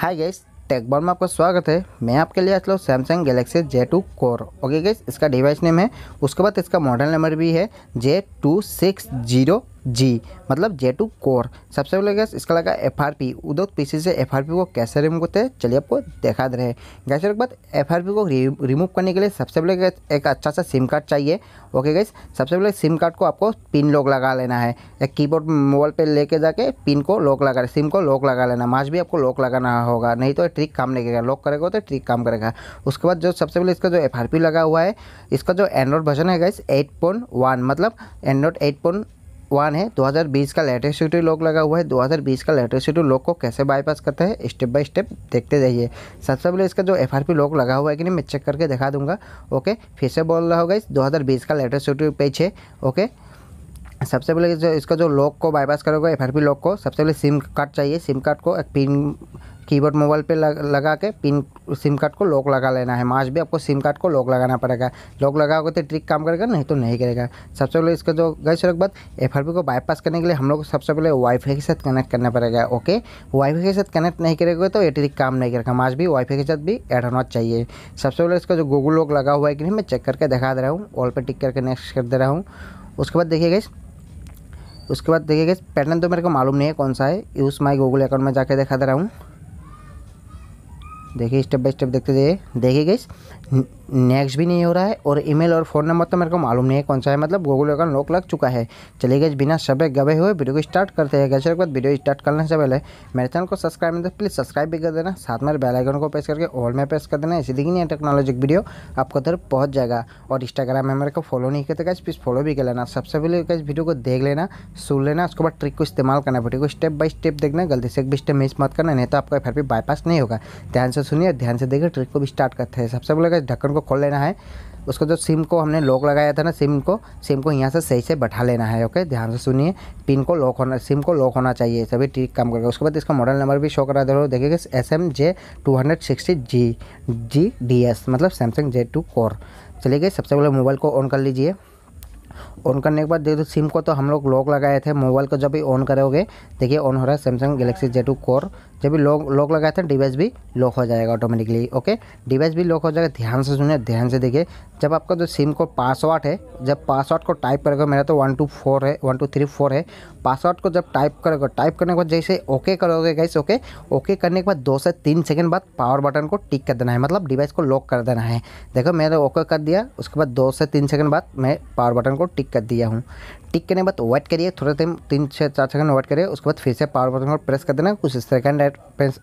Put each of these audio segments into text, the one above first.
Hi guys टेकबॉल में आपका स्वागत है मैं आपके लिए आज लो Samsung Galaxy J two core okay guys इसका डिवाइस नेम है उसके बाद इसका मॉडल नंबर भी है J two six zero G मतलब जे टू कोर सबसे पहले गैस इसका लगा एफ आर पी उदोत पी से एफ आर पी को कैसे रिमूव करते हैं चलिए आपको देखा दे रहे गैस एक बात एफ आर पी को रिमूव करने के लिए सबसे पहले गैस एक अच्छा सा सिम कार्ड चाहिए ओके गैस सबसे पहले सिम कार्ड को आपको पिन लॉक लगा लेना है एक कीबोर्ड मोबाइल पर लेके जाके पिन को लॉक लगा सिम को लॉक लगा लेना माज भी आपको लॉक लगाना होगा नहीं तो ट्रिक काम नहीं करेगा लॉक करेगा तो ट्रिक काम करेगा उसके बाद जो सबसे पहले इसका जो एफ आर पी लगा हुआ है इसका जो एंड्रॉयड वर्जन है गैस एट मतलब एंड्रॉयड एट वन है 2020 का लेटेस्ट लेटेसिटी लॉक लगा हुआ है 2020 का लेटेस्ट लेटेसिटी लॉक को कैसे बाईपास करता है स्टेप बाय स्टेप देखते जाइए सबसे पहले इसका जो एफ लॉक लगा हुआ है कि नहीं मैं चेक करके दिखा दूंगा ओके फिर से बोल रहा होगा इस दो का लेटेस्ट लेटेसिटी पेज है ओके सबसे पहले जो इसका जो लॉक को बाईपास करोगे एफ आर लॉक को सबसे पहले सिम कार्ड चाहिए सिम कार्ड को एक पिन कीबोर्ड मोबाइल पे लग, लगा के पिन सिम कार्ड को लॉक लगा लेना है मार्च भी आपको सिम कार्ड को लॉक लगाना पड़ेगा लॉक लगाओगे तो ट्रिक काम करेगा नहीं तो नहीं करेगा सबसे पहले इसका जो गए सड़क बाद एफ को बाईपास करने के लिए हम लोग को सबसे पहले वाईफाई के साथ कनेक्ट करना पड़ेगा ओके वाईफाई के साथ कनेक्ट नहीं करेगा तो ये ट्रिक काम नहीं करेगा मार्च भी वाईफाई के साथ भी एड होना चाहिए सबसे पहले इसका जो गूगल लॉक लगा हुआ है कि नहीं मैं चेक करके दिखा दे रहा हूँ वॉल पर टिक करके नेक्स्ट कर दे रहा हूँ उसके बाद देखिए गई उसके बाद देखिए पैटर्न तो मेरे को मालूम नहीं है कौन सा है यूज़ माई गूगल अकाउंट में जाके दिखा दे रहा हूँ देखिए स्टेप बाय स्टेप देखते जाइए देखिए गई नेक्स्ट भी नहीं हो रहा है और ईमेल और फ़ोन नंबर तो मेरे को मालूम नहीं है कौन सा है मतलब गूगल अकाउंट लॉक लग चुका है चलिए गए बिना शबे गबे हुए वीडियो को स्टार्ट करते हैं गैस के बाद वीडियो स्टार्ट करने से पहले मेरे चैनल को सब्सक्राइब नहीं तो प्लीज़ सब्सक्राइब भी कर देना साथ में बेल आइकन को प्रेस करके ऑल में प्रेस कर देना इसी दिखी नहीं टेक्नोलॉजी वीडियो आपको तरफ तो पहुँच जाएगा और इंस्टाग्राम में मेरे को फॉलो नहीं करते गए प्लीज़ फॉलो भी कर लेना सबसे पहले गैस वीडियो को देख लेना सुन लेना उसके बाद ट्रिक को इस्तेमाल करना वीडियो को स्टेप बाई स्टेप देखना गलती से एक भी स्टेप मिस मत करना नहीं तो आपका फिर भी बाईपास नहीं होगा ध्यान से सुनिए ध्यान से देखिए ट्रिक को भी स्टार्ट करते हैं सबसे पहले गैस ढक्कन को को खोल लेना है उसको जो सिम को हमने लॉक लगाया था ना सिम को सिम को यहाँ से सही से बैठा लेना है ओके ध्यान से सुनिए पिन को लॉक होना सिम को लॉक होना चाहिए सभी ठीक काम करके उसके बाद इसका मॉडल नंबर भी शो करा दे रहा हूँ देखिए S M J two hundred sixty G G D S मतलब सैमसंग जे टू कोर चलिए सबसे पहले मोबाइल को ऑन कर लीजिए ऑन करने के बाद देखो सिम को तो हम लोग लॉक लगाए थे मोबाइल को जब भी ऑन करोगे देखिए ऑन हो रहा है Samsung Galaxy J two core जब भी लॉक लॉक लगाए थे डिवाइस भी लॉक हो जाएगा ऑटोमेटिकली ओके डिवाइस भी लॉक हो जाएगा ध्यान से सुनिए ध्यान से देखिए जब आपका जो सिम को पासवर्ड है जब पासवर्ड को टाइप करेगा मेरा तो वन टू फोर है वन टू थ्री फोर है पासवर्ड को जब टाइप करेगा टाइप करने के बाद जैसे ओके करोगे गैस ओके ओके करने के बाद दो से तीन सेकेंड बाद पावर बटन को टिक कर देना है मतलब डिवाइस को लॉक कर देना है देखो मैंने ओके कर दिया उसके बाद दो से तीन सेकेंड बाद मैं पावर बटन को टिक टिक कर दिया हूँ टिक करने के बाद वेट करिए थोड़ा टाइम तीन छः चार सेकंड वेट करिए उसके बाद फिर से पावर बटन पर प्रेस कर देना कुछ इस तरह का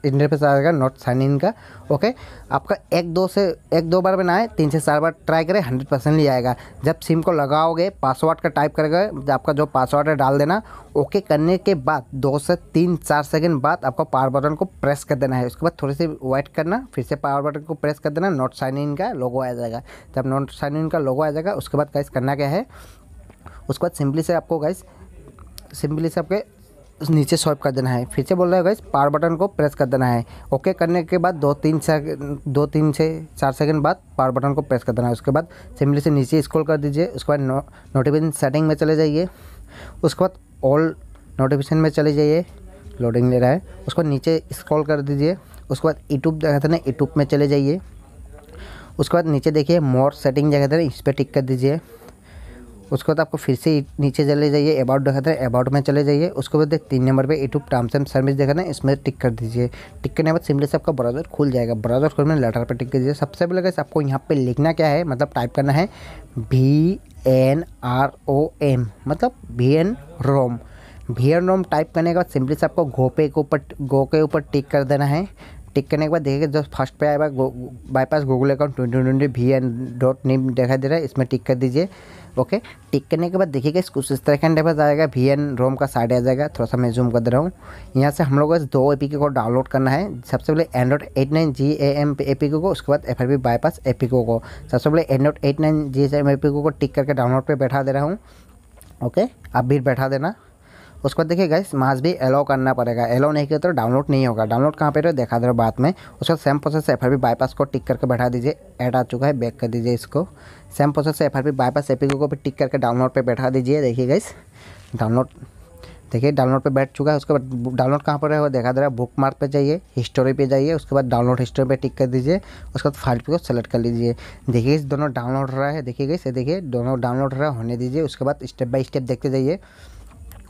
इंटरफेस नॉट साइन इन का ओके आपका एक दो से एक दो बार बनाए तीन से चार बार ट्राई करें हंड्रेड परसेंट ही आएगा जब सिम को लगाओगे पासवर्ड का टाइप करेगा आपका जो पासवर्ड है डाल देना ओके करने के बाद दो से तीन चार सेकेंड बाद आपको पावर बटन को प्रेस कर देना है उसके बाद थोड़ी सी वेट करना फिर से पावर बटन को प्रेस कर देना नॉट साइन इन का लोगो आ जाएगा जब नॉट साइन इन का लोगो आ जाएगा उसके बाद कैसे करना क्या है उसके बाद सिंपली से आपको गाइस सिंपली से आपके नीचे स्वाइप कर देना है फिर से बोल रहे हो गाइस पावर बटन को प्रेस कर देना है ओके करने के बाद दो तीन सेकेंड दो तीन से चार सेकंड बाद पावर बटन को प्रेस कर देना है उसके बाद सिंपली से नीचे स्क्रॉल कर दीजिए उसके बाद नो, नोटिफिकेशन सेटिंग में चले जाइए उसके बाद ऑल नोटिफिकेशन में चले जाइए लोडिंग ले रहा है उसको नीचे स्क्रॉल कर दीजिए उसके बाद यूट्यूब देखा था ना यूट्यूब में चले जाइए उसके बाद नीचे देखिए मोर सेटिंग जगह था इस पर टिक कर दीजिए उसके बाद आपको फिर से नीचे चले जाइए अबाउट दिखाते हैं अबाउट में चले जाइए उसके बाद तीन नंबर पे यूट्यूब टर्म्स एंड सर्विस देखना है इसमें टिक कर दीजिए टिक करने के बाद सिंपली से आपका ब्राउजर खुल जाएगा ब्राउजर में लेटर पर टिक दीजिए सबसे पहले कैसे आपको यहाँ पर लिखना क्या है मतलब टाइप करना है भी एन आर ओ एम मतलब भी एन रोम भी एन रोम टाइप करने के बाद सिम्पली से आपको गो पे के ऊपर गो के ऊपर टिक कर देना है टिक करने के बाद देखिए जो फर्स्ट पे आएगा bypass Google account twenty twenty भी एन डॉट नेम दिखाई दे रहा है इसमें टिक कर दीजिए ओके टिक करने के बाद देखिएगा इसको इस तरह का इंटरफेस आएगा वी एन रोम का साइड आ जाएगा थोड़ा सा मैं जूम कर दे रहा हूँ यहाँ से हम लोग दो ए पी को डाउनलोड करना है सबसे पहले Android eight nine G A M A P को उसके बाद F R B bypass A P को सबसे पहले Android eight nine G M A P को टिक करके डाउनलोड पर बैठा दे रहा हूँ ओके आप भी बैठा देना उसको देखिए गाइस मास्क भी अलाउ करना पड़ेगा अलाउ नहीं किया तो डाउनलोड नहीं होगा डाउनलोड कहाँ पर देखा दे बाद में उसके बाद सेम प्रोसेस से एफ आर बाईपास को टिक करके बैठा दीजिए ऐड आ चुका है बैक कर दीजिए इसको सेम प्रोसेस से एफ आर बाईपास एपी को भी टिक करके डाउनलोड पर बैठा दीजिए देखिए गाइस डाउनलोड देखिए डाउनलोड पर बैठ चुका है उसके बाद डाउनलोड कहाँ पर रहे देखा दे रहा है बुक मार्क पर जाइए हिस्टोरी पर जाइए उसके बाद डाउनलोड हिस्टोरी पर टिक कर दीजिए उसके बाद फाइल को सेलेक्ट कर लीजिए देखिए इस दोनों डाउनलोड हो रहा है देखिए गई देखिए दोनों डाउनलोड हो रहा है होने दीजिए उसके बाद स्टेप बाई स्टेप देखते जाइए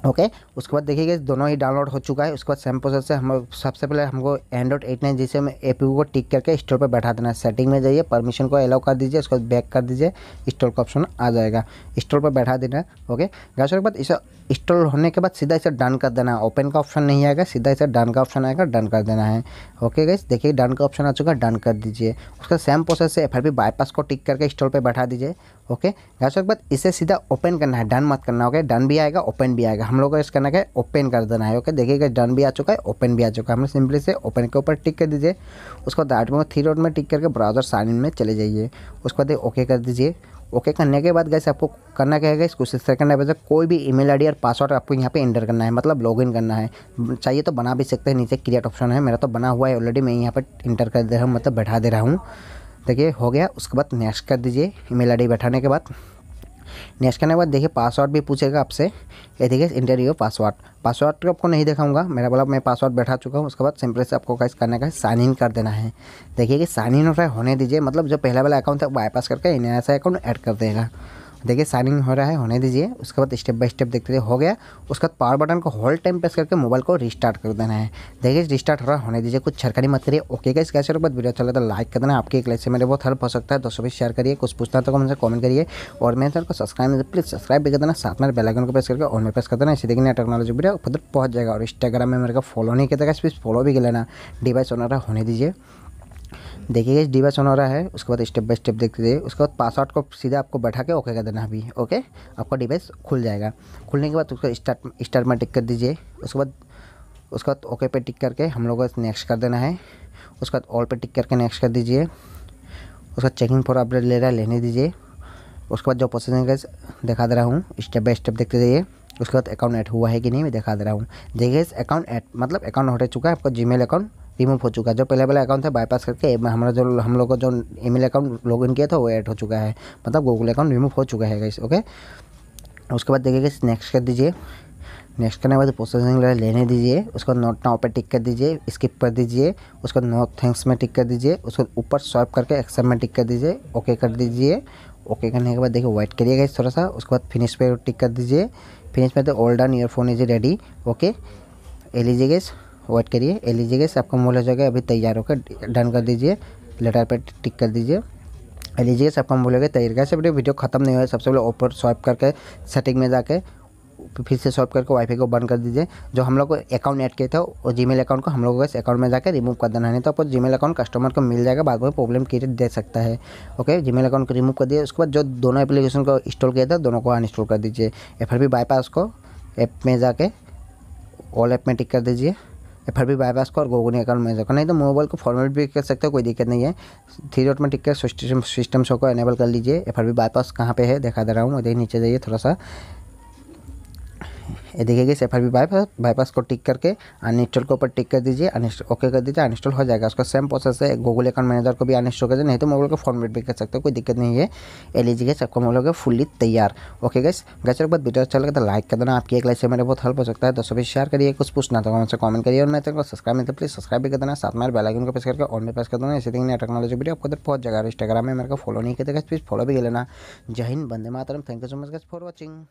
ओके okay? उसके बाद देखिए दोनों ही डाउनलोड हो चुका है उसके बाद सेम प्रोसेस से हम सबसे पहले हमको एंड्रॉइड एट नाइन जिसे हम ए को टिक करके स्टोर पर बैठा देना है सेटिंग में जाइए परमिशन को अलाउ कर दीजिए उसके बाद बैक कर दीजिए स्टोर का ऑप्शन आ जाएगा स्टोर पर बैठा देना है ओके गाइस उसके बाद इसे इंस्टॉल होने के बाद सीधा इसे डन कर देना है ओपन का ऑप्शन नहीं आएगा सीधा इसे डन का ऑप्शन आएगा डन कर देना है ओके गाइस देखिए डन का ऑप्शन आ चुका है डन कर दीजिए उसका सेम प्रोसेस से एफ बाईपास को टिक करके इंस्टॉल पर बैठा दीजिए ओके गाइस उसके बाद इसे सीधा ओपन करना है डन मत करना ओके डन भी आएगा ओपन भी आएगा हम लोग को इस करना है ओपन कर देना है ओके देखिए डन भी आ चुका है ओपन भी आ चुका है हमने सिंपली से ओपन के ऊपर टिक कर दीजिए उसके बाद में थ्री रोड में टिक करके ब्राउजर साइन इन में चले जाइए उसके बाद ओके कर दीजिए ओके करने के बाद गैस आपको करना क्या है गैस कुछ इस तरह करना है कोई भी ईमेल आईडी और पासवर्ड आपको यहाँ पे एंटर करना है मतलब लॉगिन करना है चाहिए तो बना भी सकते हैं नीचे क्रिएट ऑप्शन है मेरा तो बना हुआ है ऑलरेडी मैं यहाँ पर इंटर कर दे रहा हूँ मतलब बैठा दे रहा हूँ देखिए हो गया उसके बाद नेक्स्ट कर दीजिए ई मेल बैठाने के बाद नेक्स्ट करने के बाद देखिए पासवर्ड भी पूछेगा आपसे ये देखिए इंटर पासवर्ड पासवर्ड तो आपको नहीं दिखाऊंगा मेरा बोला मैं पासवर्ड बैठा चुका हूँ उसके बाद सिंपल से आपको कैसे करने का साइन इन कर देना है देखिए कि साइन इन होने दीजिए मतलब जो पहला वाला अकाउंट है बाईपास करके नया सा अकाउंट ऐड कर देगा देखिए साइनिंग हो रहा है होने दीजिए उसके बाद स्टेप बाय स्टेप देखते हो गया उसके बाद पावर बटन को होल्ड टाइम प्रेस करके मोबाइल को रिस्टार्ट कर देना है देखिए रिस्टार्ट हो रहा होने दीजिए कुछ छरकारी मत करिए ओके का कैसे बाद वीडियो चला है लाइक कर देना आपकी एक लाइक से मेरे बहुत हेल्प हो सकता है दोस्तों भी शेयर करिए कुछ पूछना तो मुझे कमेंट करिए और मेरे चैनल को सब्सक्राइब प्लीज सब्सक्राइब भी कर देना साथ में बेलाइकन को प्रेस करके और मैं प्रेस कर देना इसी देखिए टेक्नोलॉजी वीडियो खुद पहुँच जाएगा और इंस्टाग्राम में मेरे को फॉलो नहीं करता इस फॉलो भी कर लेना डिवाइस ऑनर होने दीजिए देखिए डिवाइस ऑन हो रहा है उसके बाद स्टेप बाय स्टेप देखते रहिए उसके बाद पासवर्ड को सीधा आपको बैठा के ओके कर देना अभी ओके आपका डिवाइस खुल जाएगा खुलने के बाद उसका स्टार्ट स्टार्ट में टिक कर दीजिए उसके बाद उसके बाद ओके पे टिक करके हम लोग को नेक्स्ट कर देना है उसके बाद ऑल पे टिक करके नेक्स्ट कर दीजिए उसका चेकिंग फॉर अपडेट ले रहा है लेने दीजिए उसके बाद जो प्रोसेसिंग दिखा दे रहा हूँ स्टेप बाय स्टेप देखते रहिए उसके बाद अकाउंट ऐड हुआ है कि नहीं मैं दिखा दे रहा हूँ देखिए अकाउंट ऐड मतलब अकाउंट हट चुका है आपका जीमेल अकाउंट रिमूव हो चुका है जो पहले पहले अकाउंट था बाईपास करके हमारा जो हम लोग का जो ईमेल अकाउंट इन किया था वो ऐड हो चुका है मतलब गूगल अकाउंट रिमूव हो चुका है गाइस ओके उसके बाद देखिए गाइस नेक्स्ट कर दीजिए नेक्स्ट करने के बाद प्रोसेसिंग लेने दीजिए उसको नोट नाउ पे टिक कर दीजिए स्किप कर दीजिए उसको नो थैंक्स में टिक कर दीजिए उसको ऊपर स्वाइप करके एक्सेप्ट में टिक कर दीजिए ओके कर दीजिए ओके करने के बाद देखिए वाइट करिए गाइस थोड़ा सा उसके बाद फिनिश पे टिक कर दीजिए फिनिश में तो all done earphone is ready okay ले लीजिए गैस वेट करिए ये लीजिएगा आपका मोल हो जाएगा अभी तैयार होकर डन कर दीजिए लेटर पर टिक कर दीजिए लीजिए सबका मोल हो गया तैयार का सब वीडियो खत्म नहीं हुआ है सबसे पहले ऊपर स्वाइप करके सेटिंग में जाके फिर से स्वाइप करके वाईफाई को बंद कर दीजिए जो हम लोग को अकाउंट ऐड किया था वो मेल अकाउंट को हम लोगों को इस अकाउंट में जाकर रिमूव कर देना है नहीं तो आपको जीमेल अकाउंट कस्टमर को मिल जाएगा बाद में प्रॉब्लम क्रिएट दे सकता है ओके जीमेल अकाउंट को रिमूव कर दिए उसके बाद जो दोनों एप्लीकेशन को इंस्टॉल किया था दोनों को अनइंस्टॉल कर दीजिए या फिर भी बाईपास को ऐप में जाके ऑल ऐप में टिक कर दीजिए फिर भी बाईपास को और गोगुनी अकाउंट मैनेजर करना नहीं तो मोबाइल को फॉर्मेट भी कर सकते हो कोई दिक्कत नहीं है थ्री डॉट में टिक कर सिस्टम सिस्टम शो को एनेबल कर लीजिए फिर भी बाईपास कहाँ पे है देखा दे रहा हूँ देखिए नीचे जाइए थोड़ा सा ये देखिए गई एफ बाईपास बाईपास को टिक करके अनइंस्टॉल के ऊपर टिक कर दीजिए ओके कर दीजिए अनइंस्टॉल हो जाएगा उसका सेम प्रोसेस है गूगल अकाउंट मैनेजर को भी अनइंस्टॉल कर दीजिए नहीं तो मोबाइल का फॉर्मेट भी कर सकते हो कोई दिक्कत नहीं है ए गैस आपका मोबाइल हो फुली फुल्ली तैयार ओके गैस गैस के वीडियो अच्छा लगता तो लाइक कर देना आपकी एक लाइक से मेरे बहुत हेल्प हो सकता है दोस्तों भी शेयर करिए कुछ पूछना तो हमसे कॉमेंट करिए और मैं को सब्सक्राइब नहीं तो प्लीज सब्सक्राइब भी कर देना साथ में बेलाइकन को प्रेस करके और भी प्रेस कर देना इसी दिन टेक्नोलॉजी वीडियो आपको उधर पहुंच जाएगा इंस्टाग्राम में मेरे को फॉलो नहीं करते प्लीज फॉलो भी कर लेना जय हिंद बंदे मातरम thank you so much guys for watching